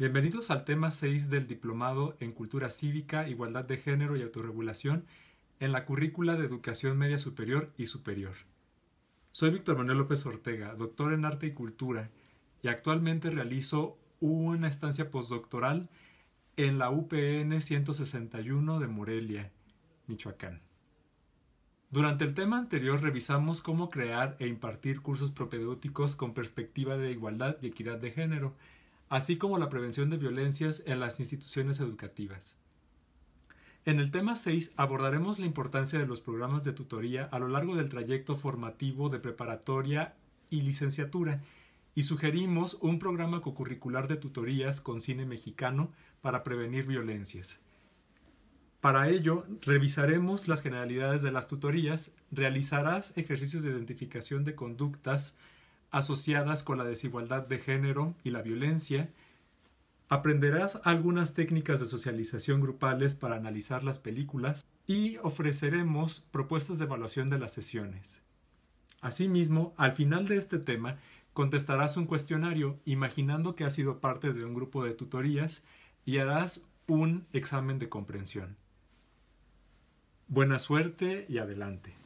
Bienvenidos al tema 6 del Diplomado en Cultura Cívica, Igualdad de Género y Autorregulación en la Currícula de Educación Media Superior y Superior. Soy Víctor Manuel López Ortega, doctor en Arte y Cultura, y actualmente realizo una estancia postdoctoral en la UPN 161 de Morelia, Michoacán. Durante el tema anterior revisamos cómo crear e impartir cursos propedéuticos con perspectiva de igualdad y equidad de género, así como la prevención de violencias en las instituciones educativas. En el tema 6 abordaremos la importancia de los programas de tutoría a lo largo del trayecto formativo de preparatoria y licenciatura y sugerimos un programa cocurricular de tutorías con cine mexicano para prevenir violencias. Para ello, revisaremos las generalidades de las tutorías, realizarás ejercicios de identificación de conductas asociadas con la desigualdad de género y la violencia, aprenderás algunas técnicas de socialización grupales para analizar las películas y ofreceremos propuestas de evaluación de las sesiones. Asimismo, al final de este tema, contestarás un cuestionario imaginando que has sido parte de un grupo de tutorías y harás un examen de comprensión. Buena suerte y adelante.